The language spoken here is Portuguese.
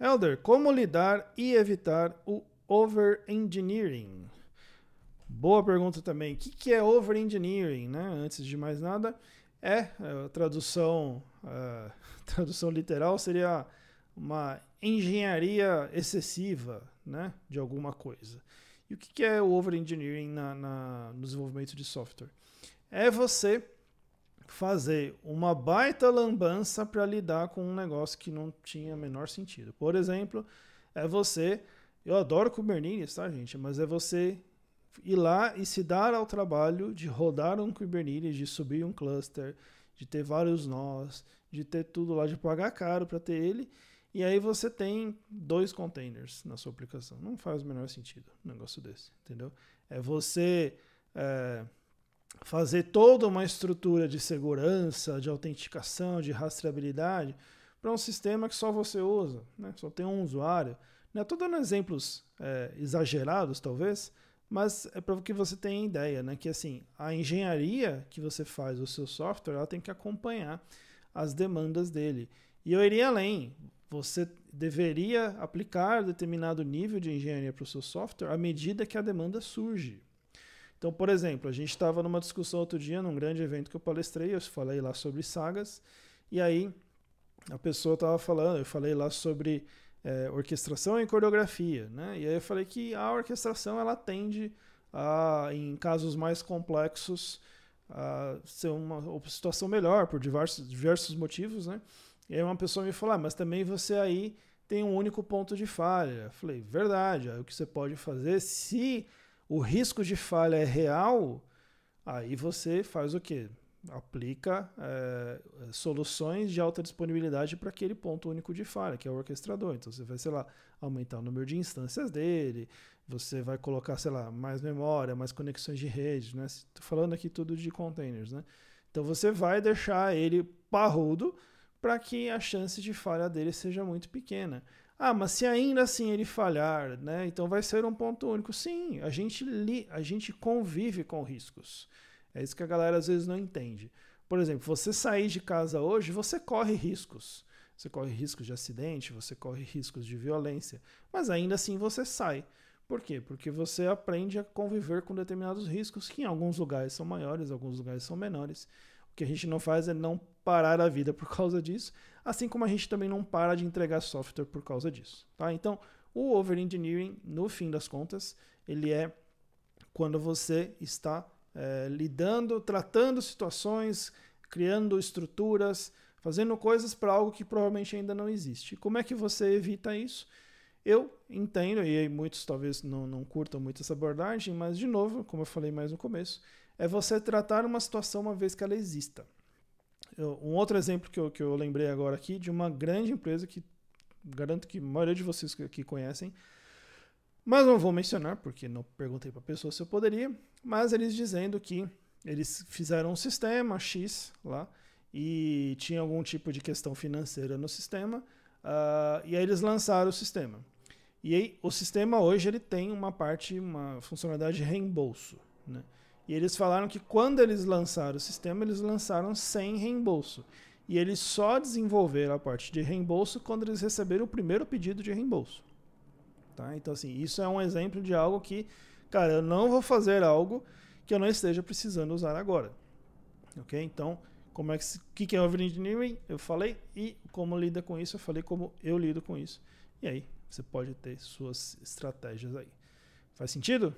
Elder, como lidar e evitar o overengineering? Boa pergunta também. O que, é overengineering, né? Antes de mais nada, é, é a tradução, a tradução literal seria uma engenharia excessiva, né, de alguma coisa. E o que, é o overengineering na, na, no desenvolvimento de software? É você fazer uma baita lambança para lidar com um negócio que não tinha menor sentido. Por exemplo, é você, eu adoro Kubernetes, tá, gente? Mas é você ir lá e se dar ao trabalho de rodar um Kubernetes, de subir um cluster, de ter vários nós, de ter tudo lá, de pagar caro para ter ele. E aí você tem dois containers na sua aplicação. Não faz o menor sentido um negócio desse, entendeu? É você é, fazer toda uma estrutura de segurança, de autenticação, de rastreabilidade para um sistema que só você usa, né? só tem um usuário. Estou né? dando exemplos é, exagerados, talvez, mas é para que você tenha ideia, né? que assim, a engenharia que você faz o seu software, ela tem que acompanhar as demandas dele. E eu iria além, você deveria aplicar determinado nível de engenharia para o seu software à medida que a demanda surge. Então, por exemplo, a gente estava numa discussão outro dia, num grande evento que eu palestrei, eu falei lá sobre sagas, e aí a pessoa estava falando, eu falei lá sobre é, orquestração e coreografia, né? E aí eu falei que a orquestração ela tende a, em casos mais complexos, a ser uma, situação melhor por diversos, diversos motivos, né? E aí uma pessoa me falou, ah, mas também você aí tem um único ponto de falha. Eu falei, verdade, aí é o que você pode fazer se o risco de falha é real, aí você faz o quê? Aplica é, soluções de alta disponibilidade para aquele ponto único de falha, que é o orquestrador. Então você vai, sei lá, aumentar o número de instâncias dele, você vai colocar, sei lá, mais memória, mais conexões de rede, né? Estou falando aqui tudo de containers, né? Então você vai deixar ele parrudo para que a chance de falha dele seja muito pequena. Ah, mas se ainda assim ele falhar, né? Então vai ser um ponto único. Sim, a gente li, a gente convive com riscos. É isso que a galera às vezes não entende. Por exemplo, você sair de casa hoje, você corre riscos. Você corre riscos de acidente, você corre riscos de violência, mas ainda assim você sai. Por quê? Porque você aprende a conviver com determinados riscos que em alguns lugares são maiores, em alguns lugares são menores. O que a gente não faz é não parar a vida por causa disso, assim como a gente também não para de entregar software por causa disso. Tá? Então, o overengineering, no fim das contas, ele é quando você está é, lidando, tratando situações, criando estruturas, fazendo coisas para algo que provavelmente ainda não existe. Como é que você evita isso? Eu entendo, e muitos talvez não, não curtam muito essa abordagem, mas de novo, como eu falei mais no começo, é você tratar uma situação uma vez que ela exista. Eu, um outro exemplo que eu, que eu lembrei agora aqui de uma grande empresa que garanto que a maioria de vocês que conhecem, mas não vou mencionar porque não perguntei para a pessoa se eu poderia, mas eles dizendo que eles fizeram um sistema X lá e tinha algum tipo de questão financeira no sistema. Uh, e aí eles lançaram o sistema. E aí, o sistema hoje ele tem uma parte, uma funcionalidade de reembolso. Né? E eles falaram que quando eles lançaram o sistema, eles lançaram sem reembolso. E eles só desenvolveram a parte de reembolso quando eles receberam o primeiro pedido de reembolso. Tá? Então, assim, isso é um exemplo de algo que, cara, eu não vou fazer algo que eu não esteja precisando usar agora. Ok? Então, como é que, que, que é o Overengineering? Eu falei. E como lida com isso? Eu falei como eu lido com isso. E aí, você pode ter suas estratégias aí. Faz sentido?